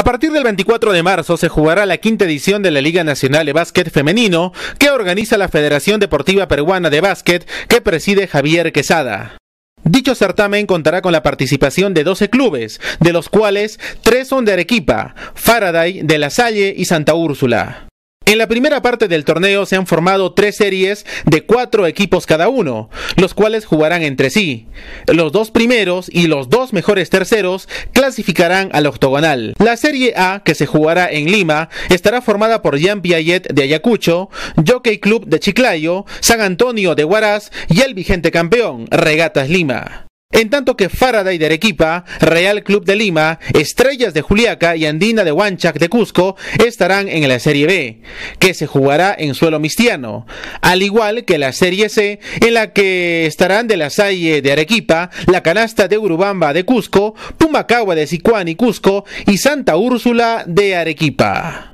A partir del 24 de marzo se jugará la quinta edición de la Liga Nacional de Básquet Femenino que organiza la Federación Deportiva Peruana de Básquet que preside Javier Quesada. Dicho certamen contará con la participación de 12 clubes, de los cuales 3 son de Arequipa, Faraday, de La Salle y Santa Úrsula. En la primera parte del torneo se han formado tres series de cuatro equipos cada uno, los cuales jugarán entre sí. Los dos primeros y los dos mejores terceros clasificarán al octogonal. La Serie A, que se jugará en Lima, estará formada por Jean Piaget de Ayacucho, Jockey Club de Chiclayo, San Antonio de Huaraz y el vigente campeón, Regatas Lima. En tanto que Faraday de Arequipa, Real Club de Lima, Estrellas de Juliaca y Andina de Huanchac de Cusco estarán en la Serie B, que se jugará en suelo mistiano, al igual que la Serie C, en la que estarán de la Salle de Arequipa, la Canasta de Urubamba de Cusco, Pumacagua de Sicuán y Cusco y Santa Úrsula de Arequipa.